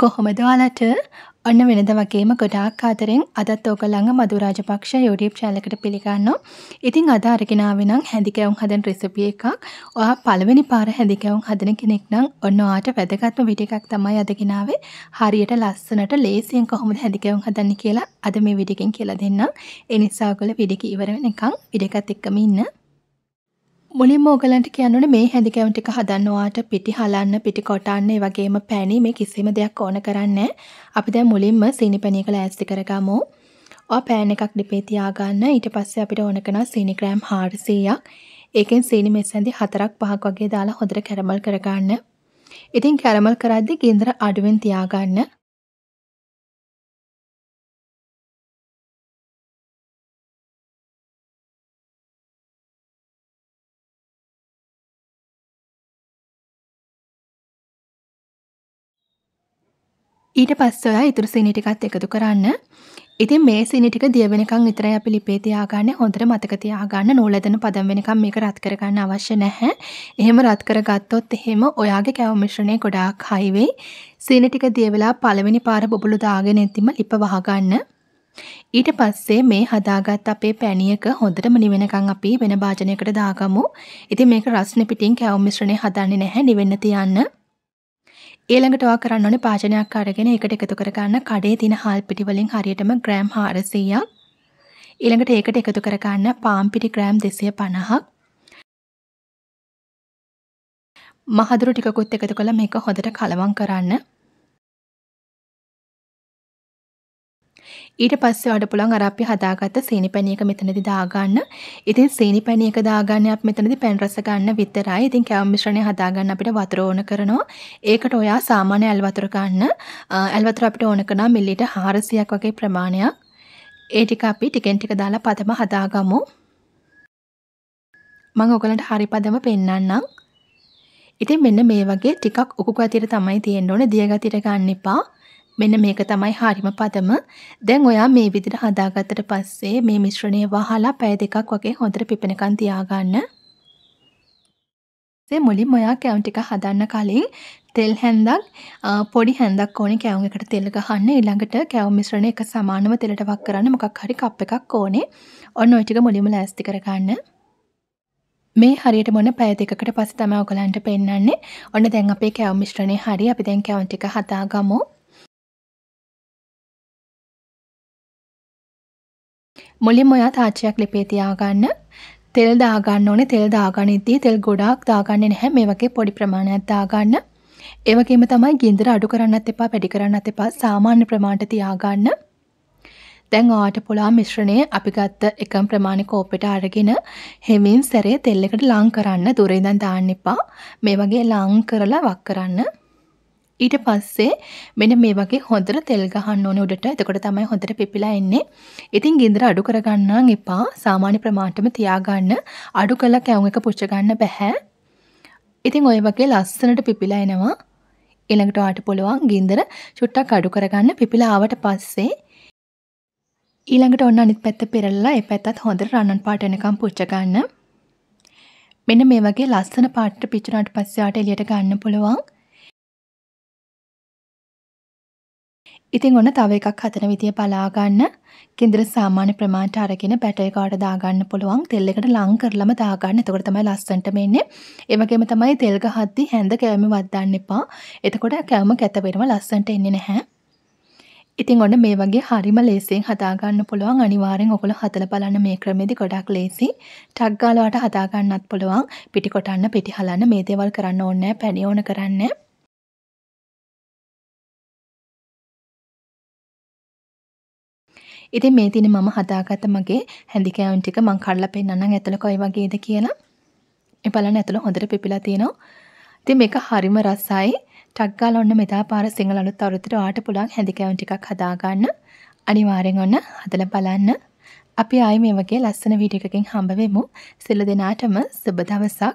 කොහොමද ඔයාලට ඔන්න වෙනද වගේම ගොඩාක් ආදරෙන් අදත් ඕගොල්ලන්ගේ මధు රාජපක්ෂ YouTube channel එකට පිළිගන්නවා. ඉතින් අද අරගෙන ආවේ නම් හැඳිකැවුම් හදන රෙසිපි එකක්. ඔයා පළවෙනි පාර හැඳිකැවුම් හදන කෙනෙක් නම් ඔන්න ඔයාට වැදගත්ම වීඩියෝ එකක් තමයි අද ගෙනාවේ. හරියට ලස්සනට ලේසියෙන් කොහොමද හැඳිකැවුම් හදන්නේ කියලා අද මේ වීඩියෝ එකෙන් කියලා දෙන්නම්. ඒ නිසා ඔයගොල්ලෝ වීඩියෝ එක ඉවර වෙනකන් වීඩියෝ එකත් එක්කම ඉන්න. මුලින්ම ඕගලන්ට කියන්නුන මේ හැඳිකැවුන්ටික හදන්න ඔයාට පිටි හලන්න පිටි කොටන්න ඒ වගේම පැණි මේ කිසිම දෙයක් ඕන කරන්න අපි දැන් මුලින්ම සීනි පැණි එක ලෑස්ති කරගමු ඔය පෑන් එකක් ඩිපේ තියාගන්න ඊට පස්සේ අපිට ඕන කරනවා සීනි ග්‍රෑම් 400ක් ඒකෙන් සීනි මෙසැඳි හතරක් පහක් වගේ දාලා හොඳට කැරමල් කරගන්න ඉතින් කැරමල් කරද්දි ගින්දර අඩුවෙන් තියාගන්න ඊට පස්සේ ඔයා ඉතුරු සීනි ටිකත් එකතු කරන්න. ඉතින් මේ සීනි ටික දිය වෙනකන් විතරයි අපි ලිපේ තියාගන්නේ. හොඳට මතක තියාගන්න නූලදෙන පදම් වෙනකන් මේක රත් කරගන්න අවශ්‍ය නැහැ. එහෙම රත් කරගත්තොත් එහෙම ඔයාගේ කැවුම් මිශ්‍රණය ගොඩාක් හයි වෙයි. සීනි ටික දිය වෙලා පළවෙනි පාර බබළු දාගෙන ඉතිම ලිප වහගන්න. ඊට පස්සේ මේ හදාගත් අපේ පැණියක හොඳටම නිවෙනකන් අපි වෙන භාජනයකට දාගමු. ඉතින් මේක රස්නේ පිටින් කැවුම් මිශ්‍රණය හදන්නේ නැහැ නිවෙන්න තියන්න. ඊළඟට ඔයා කරන්න ඕනේ භාජනයක් අරගෙන ඒකට එකතු කරගන්න කඩේ තියෙන හාල් පිටි වලින් හරියටම ග්‍රෑම් 400ක් ඊළඟට ඒකට එකතු කරගන්න පාන් පිටි ග්‍රෑම් 250ක් මහදුරු ටිකකුත් එකතු කළා මේක හොඳට කලවම් කරන්න ඊට පස්සේ ඔයාලට පුළුවන් අර අපි හදාගත්ත සීනිපැණියක මෙතනදී දාගන්න. ඉතින් සීනිපැණියක දාගන්නේ අපි මෙතනදී පැන් රස ගන්න විතරයි. ඉතින් කැවම් මිශ්‍රණය හදාගන්න අපිට වතුර ඕන කරනවා. ඒකට ඔයා සාමාන්‍ය ඇල් වතුර ගන්න. ඇල් වතුර අපිට ඕන කරනවා මිලිලීටර් 400ක් වගේ ප්‍රමාණයක්. ඒ ටික අපි ටිකෙන් ටික දාලා පදම හදාගමු. මම ඔයගලන්ට හරි පදම පෙන්වන්නම්. ඉතින් මෙන්න මේ වගේ ටිකක් උකු ගතියට තමයි තියෙන්න ඕනේ. දිය ගතියට ගන්න එපා. මෙන්න මේක තමයි හරිම පදම. දැන් ඔයා මේ විදිහට හදාගත්තට පස්සේ මේ මිශ්‍රණය වහලා පැය දෙකක් වගේ හොඳට පිපෙනකන් තියාගන්න. ඒ මුලින්ම ඔයා කැවුම් ටික හදන්න කලින් තෙල් හැන්දක් පොඩි හැන්දක් ඕනේ කැවුම් එකට තෙල් ගහන්න. ඊළඟට කැවුම් මිශ්‍රණය එක සමානව තෙලට වක් කරන්න මොකක් හරි කප් එකක් ඕනේ. ඔන්න ওই ටික මුලින්ම ලෑස්ති කරගන්න. මේ හරියට මොන පැය දෙකකට පස්සේ තමයි ඔයගලන්ට පෙන්වන්නේ. ඔන්න දැන් අපේ කැවුම් මිශ්‍රණය හරි. අපි දැන් කැවුම් ටික හදාගමු. මුලින්ම ඔයා තාච්චියක් ලිපේ තියාගන්න. තෙල් දාගන්න ඕනේ. තෙල් දාගනිද්දී තෙල් ගොඩාක් දාගන්නේ නැහැ. මේ වගේ පොඩි ප්‍රමාණයක් දාගන්න. ඒ වගේම තමයි ගින්දර අඩු කරන්නත් එපා, වැඩි කරන්නත් එපා. සාමාන්‍ය ප්‍රමාණයට තියාගන්න. දැන් ආට පුලා මිශ්‍රණය අපි ගත්ත එකම ප්‍රමාණය කෝපෙට අරගෙන හෙමින් සැරේ තෙල් එකට ලං කරන්න. දුරින් ඉඳන් දාන්න එපා. මේ වගේ ලං කරලා වක් කරන්න. ඊට පස්සේ මෙන්න මේ වගේ හොඳට තෙල් ගහන්න ඕනේ උඩට. එතකොට තමයි හොඳට පිපිලා එන්නේ. ඉතින් ගින්දර අඩු කරගන්නම් එපා. සාමාන්‍ය ප්‍රමාණයටම තියාගන්න. අඩු කළා කැවුම් එක පුච්ච ගන්න බෑ. ඉතින් ওই වගේ ලස්සනට පිපිලා එනවා. ඊළඟට ඔයාට පුළුවන් ගින්දර චුට්ටක් අඩු කරගන්න පිපිලා ආවට පස්සේ ඊළඟට ඔන්න අනිත් පැත්ත පෙරලලා ඒ පැත්තත් හොඳට රන්නන් පාට එනකම් පුච්ච ගන්න. මෙන්න මේ වගේ ලස්සන පාටට පිච්චුනාට පස්සේ ආට එළියට ගන්න පුළුවන්. ඉතින් ඔන්න තව එකක් හතන විදිය බලා ගන්න. කිඳිර සාමාන්‍ය ප්‍රමාණයට අරගෙන බැටර් එකකට දා ගන්න පුළුවන්. තෙල් එකට ලං කරලම දා ගන්න. එතකොට තමයි ලස්සනටම එන්නේ. ඒ වගේම තමයි තෙල් ගහද්දි හැඳ කැවම වද්දන්න එපා. එතකොට කැවම කැත වෙනවා ලස්සනට එන්නේ නැහැ. ඉතින් ඔන්න මේ වගේ හරිම ලේසියෙන් හදා ගන්න පුළුවන්. අනිවාර්යෙන් ඔයගොල්ලෝ හදලා බලන්න මේ ක්‍රමෙදි ගොඩක් ලේසි. ටක් ගාලා වලට හදා ගන්නත් පුළුවන්. පිටි කොටන්න, පිටි හලන්න මේ දේවල් කරන්න ඕනේ නැහැ. පැණි ඕන කරන්නේ නැහැ. ඉතින් මේ තියෙන මම හදාගත්ත මගේ හැඳි කෑවන් ටික මම කඩලා පෙන්නන්නම් ඇතුළ කොයි වගේද කියලා. මේ බලන්න ඇතුළ හොඳට පිපිලා තියෙනවා. ඉතින් මේක හරිම රසයි. ටක් ගාලා ඔන්න මෙදා පාර සිංහල අලුත් අවුරුද්දට ඔයාට පුළුවන් හැඳි කෑවන් ටිකක් හදාගන්න. අනිවාර්යෙන් ඔන්න හදලා බලන්න. අපි ආයේ මේ වගේ ලස්සන වීඩියෝ එකකින් හම්බ වෙමු. සියලු දෙනාටම සුබ දවසක්.